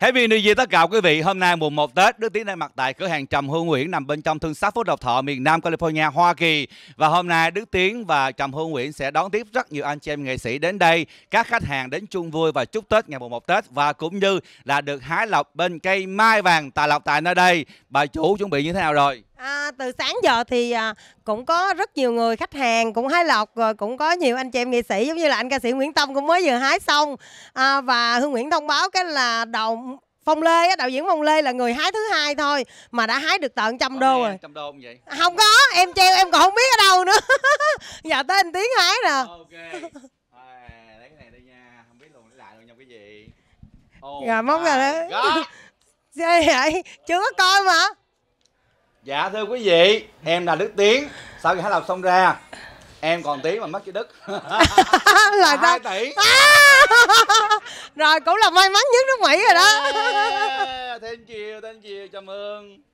Happy New Year tất cả quý vị. Hôm nay mùng 1 Tết, Đức Tiến đang mặt tại cửa hàng Trầm Hương Nguyễn nằm bên trong thương xá phố Độc Thọ miền Nam California, Hoa Kỳ. Và hôm nay Đức Tiến và Trầm Hương Nguyễn sẽ đón tiếp rất nhiều anh chị em nghệ sĩ đến đây, các khách hàng đến chung vui và chúc Tết ngày mùng 1 Tết và cũng như là được hái lộc bên cây mai vàng tài lộc tài nơi đây. Bà chủ chuẩn bị như thế nào rồi? À, từ sáng giờ thì à, cũng có rất nhiều người khách hàng cũng hái lọc rồi à, cũng có nhiều anh chị em nghệ sĩ giống như là anh ca sĩ Nguyễn Tông cũng mới vừa hái xong à, và Hương Nguyễn thông báo cái là đầu Phong Lê đạo diễn Phong Lê là người hái thứ hai thôi mà đã hái được tận trăm đô rồi. Trăm đô không vậy? Không có, em treo em còn không biết ở đâu nữa. Giờ tới anh Tiến hái rồi. Ok. À, lấy cái này đây nha, không biết luôn lại luôn nha quý vị. Oh rồi mong rồi. Chứ vậy, chưa có coi mà dạ thưa quý vị em là đức tiến sau khi hát làm xong ra em còn tí mà mất chữ đức là hai tỷ à, rồi cũng là may mắn nhất nước mỹ rồi đó yeah, thank you thank you chào mừng